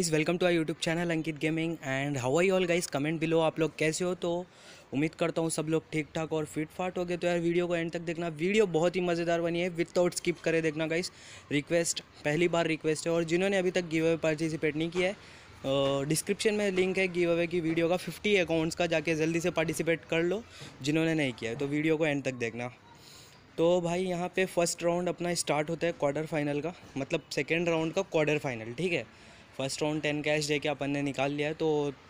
guys welcome to our YouTube channel Ankit gaming and how I all guys comment below आप लोग कैसे हो तो उम्मीद करता हूँ सब लोग ठीक ठाक और फिट फाट हो गए तो यार वीडियो को एंड तक देखना वीडियो बहुत ही मज़ेदार बनी है विदाउट स्किप करें देखना गाइस रिक्वेस्ट पहली बार रिक्वेस्ट है और जिन्होंने अभी तक गिव अवे पार्टिसिपेट नहीं किया है डिस्क्रिप्शन में लिंक है गिव अवे की वीडियो का फिफ्टी अकाउंट्स का जाके जल्दी से पार्टिसिपेट कर लो जिन्होंने नहीं किया है तो वीडियो को एंड तक देखना तो भाई यहाँ पे फर्स्ट राउंड अपना स्टार्ट होता है क्वार्टर फाइनल का मतलब सेकेंड राउंड का क्वार्टर फाइनल ठीक है फर्स्ट राउंड टेन कैश दे के अपन ने निकाल लिया तो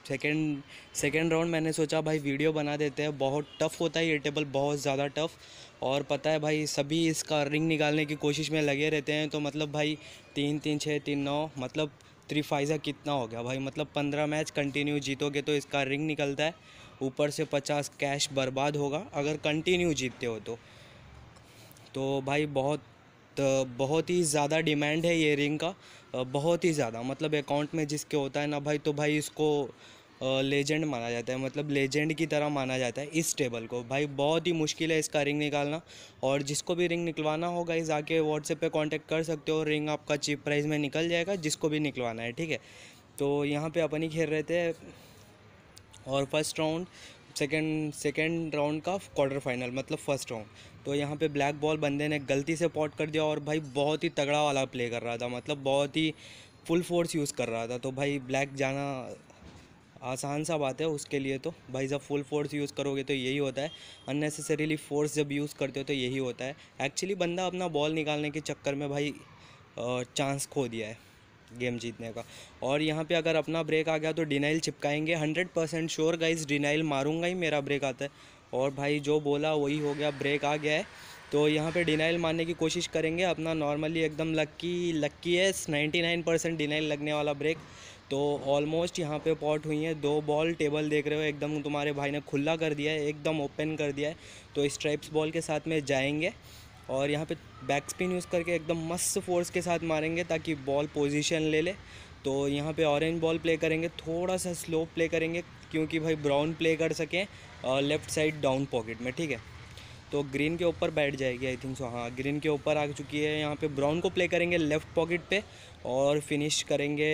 सेकेंड सेकेंड राउंड मैंने सोचा भाई वीडियो बना देते हैं बहुत टफ़ होता है ये टेबल बहुत ज़्यादा टफ़ और पता है भाई सभी इसका रिंग निकालने की कोशिश में लगे रहते हैं तो मतलब भाई तीन तीन छः तीन नौ मतलब थ्री फाइजा कितना हो गया भाई मतलब पंद्रह मैच कंटिन्यू जीतोगे तो इसका रिंग निकलता है ऊपर से पचास कैश बर्बाद होगा अगर कंटिन्यू जीतते हो तो तो भाई बहुत बहुत ही ज़्यादा डिमांड है ये रिंग का बहुत ही ज़्यादा मतलब अकाउंट में जिसके होता है ना भाई तो भाई इसको लेजेंड माना जाता है मतलब लेजेंड की तरह माना जाता है इस टेबल को भाई बहुत ही मुश्किल है इसका रिंग निकालना और जिसको भी रिंग निकलवाना होगा इस आके व्हाट्सएप पे कांटेक्ट कर सकते हो रिंग आपका चीप प्राइस में निकल जाएगा जिसको भी निकलवाना है ठीक है तो यहाँ पे अपन ही खेल रहे थे और first round second second round का क्वार्टर फाइनल मतलब फर्स्ट राउंड तो यहाँ पे ब्लैक बॉल बंदे ने गलती से पॉट कर दिया और भाई बहुत ही तगड़ा वाला प्ले कर रहा था मतलब बहुत ही फुल फोर्स यूज़ कर रहा था तो भाई ब्लैक जाना आसान सा बात है उसके लिए तो भाई जब फुल फोर्स यूज़ करोगे तो यही होता है अननेसेसरीली फोर्स जब यूज़ करते हो तो यही होता है एक्चुअली बंदा अपना बॉल निकालने के चक्कर में भाई चांस खो दिया है गेम जीतने का और यहाँ पे अगर अपना ब्रेक आ गया तो डिनाइल चिपकाएंगे hundred percent sure guys denial मारूंगा ही मेरा ब्रेक आता है और भाई जो बोला वही हो गया ब्रेक आ गया है तो यहाँ पे डिनाइल मारने की कोशिश करेंगे अपना नॉर्मली एकदम लक्की लक्की है नाइन्टी नाइन परसेंट डिनाइल लगने वाला ब्रेक तो ऑलमोस्ट यहाँ पे पॉट हुई है दो बॉल टेबल देख रहे हो एकदम तुम्हारे भाई ने खुला कर दिया है एकदम ओपन कर दिया है तो स्ट्राइप्स बॉल के साथ में जाएंगे और यहाँ पे बैक स्पिन यूज़ करके एकदम मस्त फोर्स के साथ मारेंगे ताकि बॉल पोजीशन ले ले तो यहाँ पे ऑरेंज बॉल प्ले करेंगे थोड़ा सा स्लो प्ले करेंगे क्योंकि भाई ब्राउन प्ले कर सकें लेफ़्ट साइड डाउन पॉकेट में ठीक है तो ग्रीन के ऊपर बैठ जाएगी आई थिंक सो हाँ ग्रीन के ऊपर आ चुकी है यहाँ पे ब्राउन को प्ले करेंगे लेफ़्ट पॉकेट पे और फिनिश करेंगे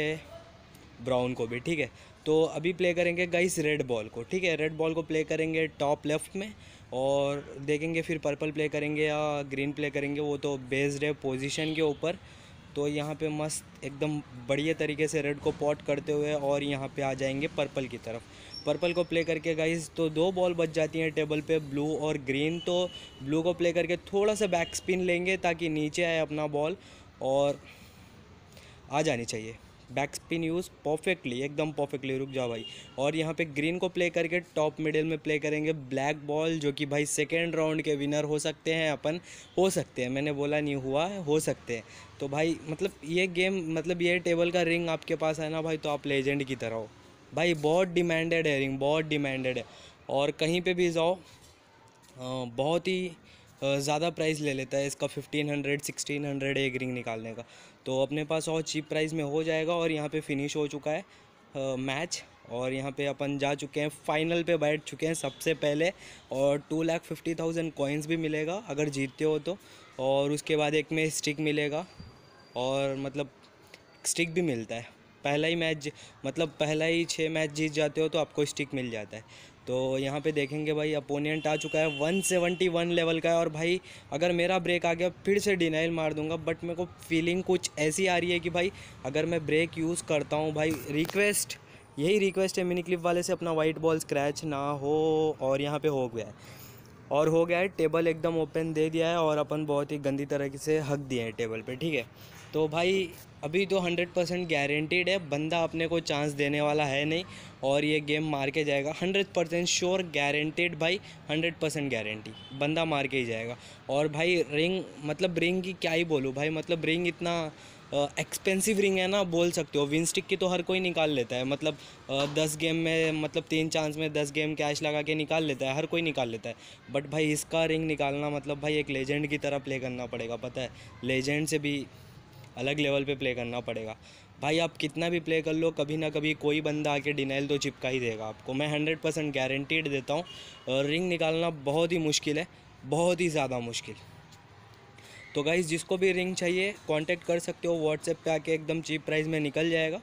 ब्राउन को भी ठीक है तो अभी प्ले करेंगे गाइस रेड बॉल को ठीक है रेड बॉल को प्ले करेंगे टॉप लेफ्ट में और देखेंगे फिर पर्पल प्ले करेंगे या ग्रीन प्ले करेंगे वो तो बेस्ड है पोजीशन के ऊपर तो यहाँ पे मस्त एकदम बढ़िया तरीके से रेड को पॉट करते हुए और यहाँ पे आ जाएंगे पर्पल की तरफ पर्पल को प्ले करके गाइज तो दो बॉल बच जाती हैं टेबल पे ब्लू और ग्रीन तो ब्लू को प्ले करके थोड़ा सा बैक स्पिन लेंगे ताकि नीचे आए अपना बॉल और आ जानी चाहिए बैक स्पिन यूज़ परफेक्टली एकदम परफेक्टली रुक जाओ भाई और यहाँ पे ग्रीन को प्ले करके टॉप मिडिल में प्ले करेंगे ब्लैक बॉल जो कि भाई सेकेंड राउंड के विनर हो सकते हैं अपन हो सकते हैं मैंने बोला नहीं हुआ हो सकते हैं तो भाई मतलब ये गेम मतलब ये टेबल का रिंग आपके पास है ना भाई तो आप लेजेंड की तरह हो भाई बहुत डिमांडेड है रिंग बहुत डिमांडेड है और कहीं पर भी जाओ बहुत ही ज़्यादा प्राइस ले लेता है इसका फिफ्टीन हंड्रेड सिक्सटीन हंड्रेड एक रिंग निकालने का तो अपने पास और चीप प्राइस में हो जाएगा और यहाँ पे फिनिश हो चुका है आ, मैच और यहाँ पे अपन जा चुके हैं फाइनल पे बैठ चुके हैं सबसे पहले और two lakh fifty thousand coins भी मिलेगा अगर जीतते हो तो और उसके बाद एक में स्टिक मिलेगा और मतलब स्टिक भी मिलता है पहला ही मैच मतलब पहला ही छः मैच जीत जाते हो तो आपको स्टिक मिल जाता है तो यहाँ पे देखेंगे भाई अपोनेंट आ चुका है वन सेवेंटी वन लेवल का है और भाई अगर मेरा ब्रेक आ गया फिर से डिनाइल मार दूंगा बट मेरे को फीलिंग कुछ ऐसी आ रही है कि भाई अगर मैं ब्रेक यूज़ करता हूँ भाई रिक्वेस्ट यही रिक्वेस्ट है मिनी क्लिप वाले से अपना वाइट बॉल स्क्रैच ना हो और यहाँ पर हो गया है और हो गया है टेबल एकदम ओपन दे दिया है और अपन बहुत ही गंदी तरीके से हक दिए हैं टेबल पे ठीक है तो भाई अभी तो हंड्रेड परसेंट गारंटीड है बंदा अपने को चांस देने वाला है नहीं और ये गेम मार के जाएगा हंड्रेड परसेंट श्योर गारंटेड भाई हंड्रेड परसेंट गारंटी बंदा मार के ही जाएगा और भाई रिंग मतलब रिंग की क्या ही बोलूँ भाई मतलब रिंग इतना एक्सपेंसिव रिंग है ना बोल सकते हो विन स्टिक की तो हर कोई निकाल लेता है मतलब दस गेम में मतलब तीन चांस में दस गेम कैश लगा के निकाल लेता है हर कोई निकाल लेता है बट भाई इसका रिंग निकालना मतलब भाई एक लेजेंड की तरह प्ले करना पड़ेगा पता है लेजेंड से भी अलग लेवल पे प्ले करना पड़ेगा भाई आप कितना भी प्ले कर लो कभी ना कभी कोई बंदा आके डिनाइल तो चिपका ही देगा आपको मैं हंड्रेड परसेंट गारंटीड देता हूँ रिंग निकालना बहुत ही मुश्किल है बहुत ही ज़्यादा मुश्किल तो गाइज़ जिसको भी रिंग चाहिए कांटेक्ट कर सकते हो व्हाट्सएप पे आके एकदम चीप प्राइस में निकल जाएगा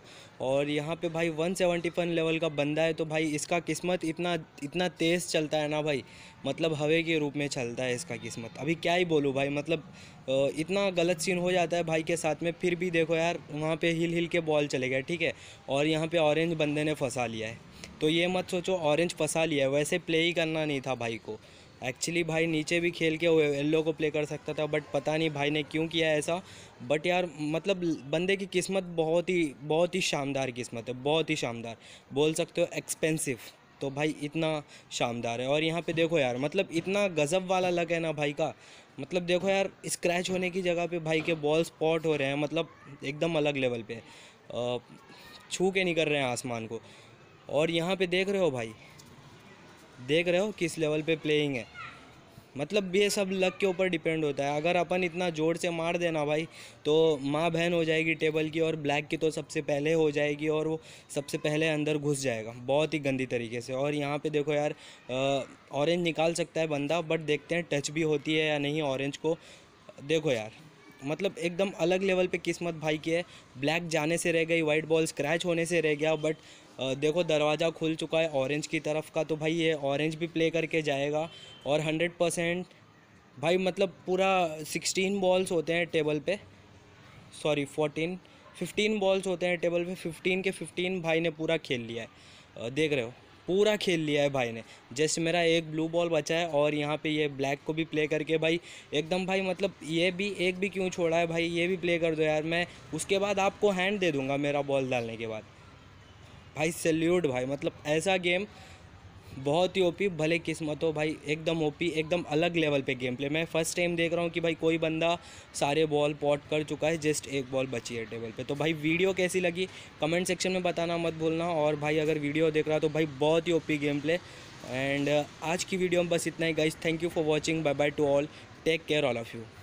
और यहाँ पे भाई 171 लेवल का बंदा है तो भाई इसका किस्मत इतना इतना तेज़ चलता है ना भाई मतलब हवे के रूप में चलता है इसका किस्मत अभी क्या ही बोलूँ भाई मतलब इतना गलत सीन हो जाता है भाई के साथ में फिर भी देखो यार वहाँ पर हिल हिल के बॉल चले गए ठीक है और यहाँ पर ऑरेंज बंदे ने फंसा लिया है तो ये मत सोचो ऑरेंज फंसा लिया है वैसे प्ले ही करना नहीं था भाई को एक्चुअली भाई नीचे भी खेल के येल्लो को प्ले कर सकता था बट पता नहीं भाई ने क्यों किया ऐसा बट यार मतलब बंदे की किस्मत बहुत ही बहुत ही शानदार किस्मत है बहुत ही शानदार बोल सकते हो एक्सपेंसिव तो भाई इतना शानदार है और यहाँ पे देखो यार मतलब इतना गज़ब वाला लग है ना भाई का मतलब देखो यार स्क्रैच होने की जगह पे भाई के बॉल स्पॉट हो रहे हैं मतलब एकदम अलग लेवल पे छू के नहीं कर रहे हैं आसमान को और यहाँ पे देख रहे हो भाई देख रहे हो किस लेवल पे प्लेइंग है मतलब ये सब लक के ऊपर डिपेंड होता है अगर अपन इतना ज़ोर से मार देना भाई तो माँ बहन हो जाएगी टेबल की और ब्लैक की तो सबसे पहले हो जाएगी और वो सबसे पहले अंदर घुस जाएगा बहुत ही गंदी तरीके से और यहाँ पे देखो यार ऑरेंज निकाल सकता है बंदा बट देखते हैं टच भी होती है या नहीं ऑरेंज को देखो यार मतलब एकदम अलग लेवल पे किस्मत भाई की है ब्लैक जाने से रह गई वाइट बॉल स्क्रैच होने से रह गया बट देखो दरवाज़ा खुल चुका है ऑरेंज की तरफ का तो भाई ये ऑरेंज भी प्ले करके जाएगा और हंड्रेड परसेंट भाई मतलब पूरा सिक्सटीन बॉल्स होते हैं टेबल पे सॉरी फोर्टीन फिफ्टीन बॉल्स होते हैं टेबल पे फिफ्टीन के फिफ्टीन भाई ने पूरा खेल लिया है देख रहे हो पूरा खेल लिया है भाई ने जैसे मेरा एक ब्लू बॉल बचा है और यहाँ पे ये ब्लैक को भी प्ले करके भाई एकदम भाई मतलब ये भी एक भी क्यों छोड़ा है भाई ये भी प्ले कर दो यार मैं उसके बाद आपको हैंड दे दूँगा मेरा बॉल डालने के बाद भाई सल्यूट भाई मतलब ऐसा गेम बहुत ही ओपी भले किस्मत हो भाई एकदम ओपी एकदम अलग लेवल पे गेम प्ले मैं फर्स्ट टाइम देख रहा हूँ कि भाई कोई बंदा सारे बॉल पॉट कर चुका है जस्ट एक बॉल बची है टेबल पे तो भाई वीडियो कैसी लगी कमेंट सेक्शन में बताना मत भूलना और भाई अगर वीडियो देख रहा तो भाई बहुत ही ओपी गेम प्ले एंड आज की वीडियो में बस इतना ही guys thank you for watching bye bye to all take care all of you